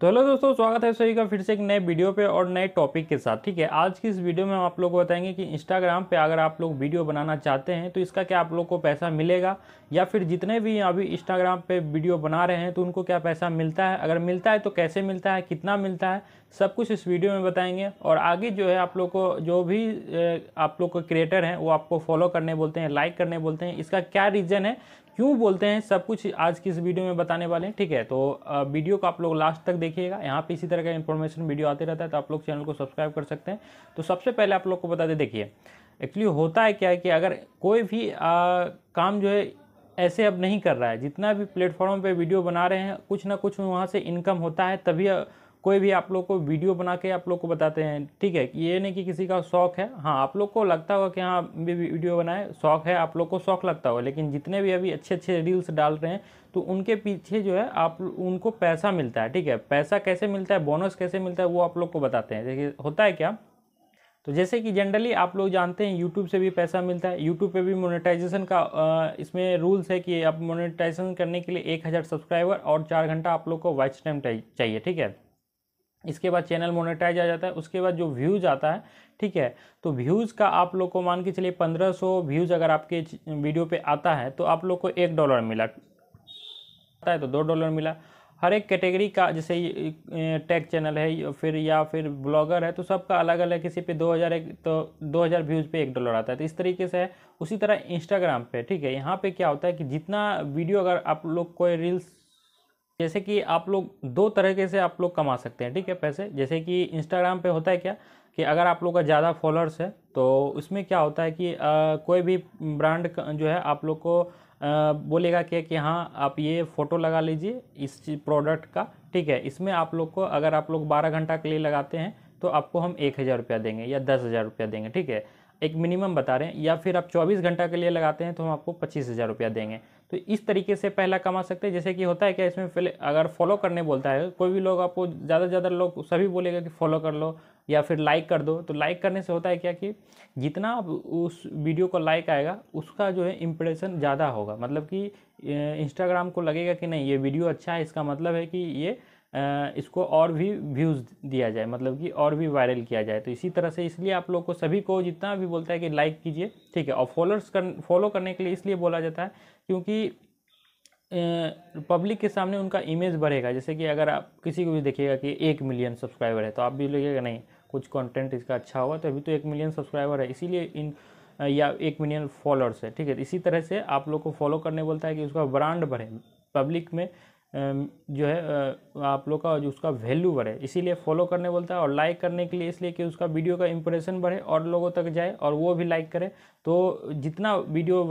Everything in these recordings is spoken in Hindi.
तो हेलो दोस्तों स्वागत है सभी का फिर से एक नए वीडियो पे और नए टॉपिक के साथ ठीक है आज की इस वीडियो में हम आप लोग को बताएंगे कि इंस्टाग्राम पे अगर आप लोग वीडियो बनाना चाहते हैं तो इसका क्या आप लोग को पैसा मिलेगा या फिर जितने भी अभी इंस्टाग्राम पे वीडियो बना रहे हैं तो उनको क्या पैसा मिलता है अगर मिलता है तो कैसे मिलता है कितना मिलता है सब कुछ इस वीडियो में बताएंगे और आगे जो है आप लोग को जो भी आप लोग के क्रिएटर हैं वो आपको फॉलो करने बोलते हैं लाइक करने बोलते हैं इसका क्या रीज़न है क्यों बोलते हैं सब कुछ आज की इस वीडियो में बताने वाले हैं ठीक है तो वीडियो को आप लोग लास्ट तक देखिएगा यहाँ पे इसी तरह का इन्फॉर्मेशन वीडियो आते रहता है तो आप लोग चैनल को सब्सक्राइब कर सकते हैं तो सबसे पहले आप लोग को बताते देखिए एक्चुअली होता है क्या है कि अगर कोई भी आ, काम जो है ऐसे अब नहीं कर रहा है जितना भी प्लेटफॉर्म पे वीडियो बना रहे हैं कुछ ना कुछ वहाँ से इनकम होता है तभी कोई भी आप लोग को वीडियो बना के आप लोग को बताते हैं ठीक है ये नहीं कि किसी का शौक है हाँ आप लोग को लगता होगा कि हाँ भी वीडियो बनाए शौक है आप लोग को शौक लगता होगा लेकिन जितने भी अभी अच्छे अच्छे रील्स डाल रहे हैं तो उनके पीछे जो है आप उनको पैसा मिलता है ठीक है पैसा कैसे मिलता है बोनस कैसे मिलता है वो आप लोग को बताते हैं देखिए होता है क्या तो जैसे कि जनरली आप लोग जानते हैं यूट्यूब से भी पैसा मिलता है यूट्यूब पे भी मोनेटाइजेशन का इसमें रूल्स है कि आप मोनेटाइजेशन करने के लिए एक हज़ार सब्सक्राइबर और चार घंटा आप लोग को वॉच टाइम चाहिए ठीक है इसके बाद चैनल मोनेटाइज आ जाता है उसके बाद जो व्यूज़ आता है ठीक है तो व्यूज़ का आप लोग को मान के चलिए 1500 व्यूज़ अगर आपके वीडियो पे आता है तो आप लोग को एक डॉलर मिला आता है तो दो डॉलर मिला हर एक कैटेगरी का जैसे टेक चैनल है फिर या फिर ब्लॉगर है तो सबका अलग अलग किसी पे 2000 एक तो 2000 व्यूज़ पे एक डॉलर आता है तो इस तरीके से है उसी तरह इंस्टाग्राम पे ठीक है यहाँ पे क्या होता है कि जितना वीडियो अगर आप लोग कोई रील्स जैसे कि आप लोग दो तरीके से आप लोग कमा सकते हैं ठीक है पैसे जैसे कि इंस्टाग्राम पे होता है क्या कि अगर आप लोग का ज़्यादा फॉलोअर्स है तो उसमें क्या होता है कि आ, कोई भी ब्रांड जो है आप लोग को आ, बोलेगा क्या कि हाँ आप ये फ़ोटो लगा लीजिए इस प्रोडक्ट का ठीक है इसमें आप लोग को अगर आप लोग बारह घंटा के लिए लगाते हैं तो आपको हम एक हज़ार रुपया देंगे या दस हज़ार रुपया देंगे ठीक है एक मिनिमम बता रहे हैं या फिर आप चौबीस घंटा के लिए लगाते हैं तो हम आपको पच्चीस हज़ार रुपया देंगे तो इस तरीके से पहला कमा सकते हैं जैसे कि होता है क्या इसमें पहले अगर फॉलो करने बोलता है कोई भी लोग आपको ज़्यादा से ज़्यादा लोग सभी बोलेगा कि फॉलो कर लो या फिर लाइक कर दो तो लाइक करने से होता है क्या कि जितना उस वीडियो को लाइक आएगा उसका जो है इम्प्रेशन ज़्यादा होगा मतलब कि इंस्टाग्राम को लगेगा कि नहीं ये वीडियो अच्छा है इसका मतलब है कि ये इसको और भी व्यूज़ दिया जाए मतलब कि और भी वायरल किया जाए तो इसी तरह से इसलिए आप लोग को सभी को जितना भी बोलता है कि लाइक कीजिए ठीक है और फॉलोअर्स कर फॉलो करने के लिए इसलिए बोला जाता है क्योंकि पब्लिक के सामने उनका इमेज बढ़ेगा जैसे कि अगर आप किसी को भी देखिएगा कि एक मिलियन सब्सक्राइबर है तो आप भी लगेगा नहीं कुछ कंटेंट इसका अच्छा होगा तो अभी तो एक मिलियन सब्सक्राइबर है इसीलिए इन या एक मिलियन फॉलोअर्स है ठीक है इसी तरह से आप लोग को फॉलो करने बोलता है कि उसका ब्रांड बढ़े पब्लिक में जो है आप लोग का जो उसका वैल्यू बढ़े इसीलिए फॉलो करने बोलता है और लाइक करने के लिए इसलिए कि उसका वीडियो का इंप्रेशन बढ़े और लोगों तक जाए और वो भी लाइक करे तो जितना वीडियो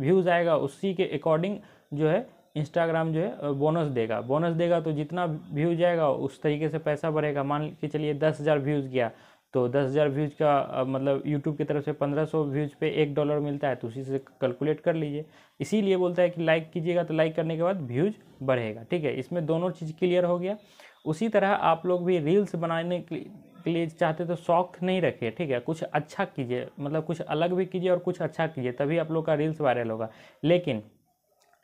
व्यूज़ आएगा उसी के अकॉर्डिंग जो है इंस्टाग्राम जो है बोनस देगा बोनस देगा तो जितना व्यूज आएगा उस तरीके से पैसा बढ़ेगा मान के चलिए दस हज़ार व्यूज़ गया तो दस हज़ार व्यूज़ का मतलब यूट्यूब की तरफ से पंद्रह सौ व्यूज़ पे एक डॉलर मिलता है तो उसी से कैलकुलेट कर लीजिए इसीलिए बोलता है कि लाइक कीजिएगा तो लाइक करने के बाद व्यूज़ बढ़ेगा ठीक है इसमें दोनों चीज़ क्लियर हो गया उसी तरह आप लोग भी रील्स बनाने के लिए चाहते तो शौक नहीं रखिए ठीक है कुछ अच्छा कीजिए मतलब कुछ अलग भी कीजिए और कुछ अच्छा कीजिए तभी आप लोग का रील्स वायरल होगा लेकिन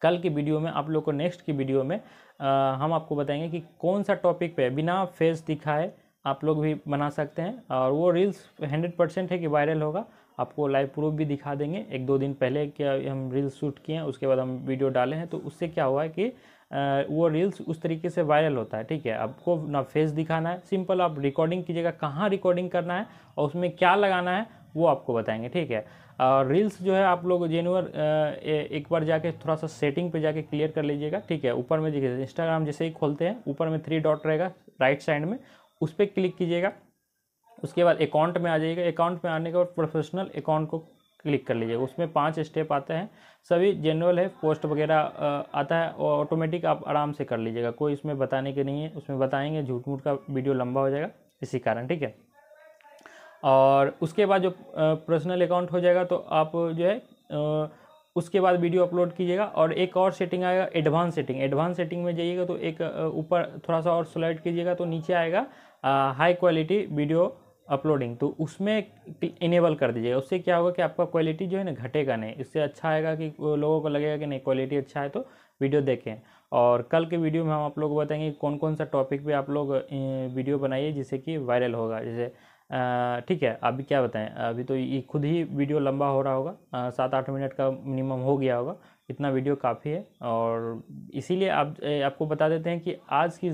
कल की वीडियो में आप लोग को नेक्स्ट की वीडियो में आ, हम आपको बताएंगे कि कौन सा टॉपिक पे बिना फेस दिखाए आप लोग भी बना सकते हैं और वो रील्स हंड्रेड परसेंट है कि वायरल होगा आपको लाइव प्रूफ भी दिखा देंगे एक दो दिन पहले क्या हम रील्स शूट किए हैं उसके बाद हम वीडियो डाले हैं तो उससे क्या हुआ है कि वो रील्स उस तरीके से वायरल होता है ठीक है आपको ना फेस दिखाना है सिंपल आप रिकॉर्डिंग कीजिएगा कहाँ रिकॉर्डिंग करना है और उसमें क्या लगाना है वो आपको बताएंगे ठीक है और रील्स जो है आप लोग जेनुअर एक बार जाके थोड़ा सा सेटिंग पे जाके क्लियर कर लीजिएगा ठीक है ऊपर में देखिए इंस्टाग्राम जैसे ही खोलते हैं ऊपर में थ्री डॉट रहेगा राइट साइड में उस पर क्लिक कीजिएगा उसके बाद अकाउंट में आ जाइएगा अकाउंट में आने के बाद प्रोफेशनल अकाउंट को क्लिक कर लीजिएगा उसमें पांच स्टेप आते हैं सभी जनरल है पोस्ट वगैरह आता है और ऑटोमेटिक आप आराम से कर लीजिएगा कोई इसमें बताने के नहीं है उसमें बताएंगे झूठ मूठ का वीडियो लंबा हो जाएगा इसी कारण ठीक है और उसके बाद जो पर्सनल अकाउंट हो जाएगा तो आप जो है उसके बाद वीडियो अपलोड कीजिएगा और एक और सेटिंग आएगा एडवांस सेटिंग एडवांस सेटिंग में जाइएगा तो एक ऊपर थोड़ा सा और स्लाइड कीजिएगा तो नीचे आएगा हाई क्वालिटी वीडियो अपलोडिंग तो उसमें इनेबल कर दीजिएगा उससे क्या होगा कि आपका क्वालिटी जो है ना घटेगा नहीं इससे अच्छा आएगा कि लोगों को लगेगा कि नहीं क्वालिटी अच्छा है तो वीडियो देखें और कल के वीडियो में हम आप लोग को बताएंगे कौन कौन सा टॉपिक पे आप लोग वीडियो बनाइए जिससे कि वायरल होगा जैसे ठीक है अभी क्या बताएं अभी तो ये खुद ही वीडियो लंबा हो रहा होगा सात आठ मिनट का मिनिमम हो गया होगा इतना वीडियो काफ़ी है और इसीलिए आप आपको बता देते हैं कि आज की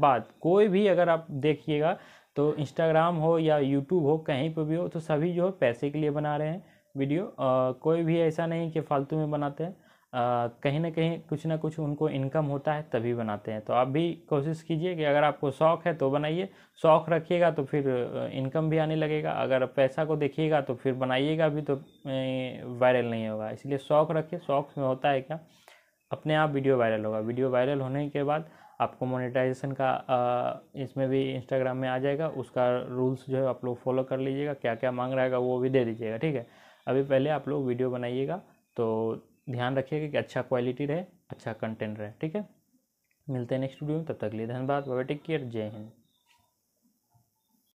बात कोई भी अगर आप देखिएगा तो इंस्टाग्राम हो या यूट्यूब हो कहीं पर भी हो तो सभी जो है पैसे के लिए बना रहे हैं वीडियो आ, कोई भी ऐसा नहीं कि फ़ालतू में बनाते हैं कहीं ना कहीं कुछ ना कुछ उनको इनकम होता है तभी बनाते हैं तो आप भी कोशिश कीजिए कि अगर आपको शौक़ है तो बनाइए शौक़ रखिएगा तो फिर इनकम भी आने लगेगा अगर पैसा को देखिएगा तो फिर बनाइएगा भी तो वायरल नहीं होगा इसलिए शौक़ रखिए शौक़ में होता है क्या अपने आप वीडियो वायरल होगा वीडियो वायरल होने के बाद आपको मोनेटाइजेशन का इसमें भी इंस्टाग्राम में आ जाएगा उसका रूल्स जो है आप लोग फॉलो कर लीजिएगा क्या क्या मांग रहेगा वो भी दे दीजिएगा ठीक है अभी पहले आप लोग वीडियो बनाइएगा तो ध्यान रखिएगा कि अच्छा क्वालिटी रहे अच्छा कंटेंट रहे ठीक है मिलते हैं नेक्स्ट वीडियो में तब तक लिए धन्यवाद बाबा टेक केयर जय हिंद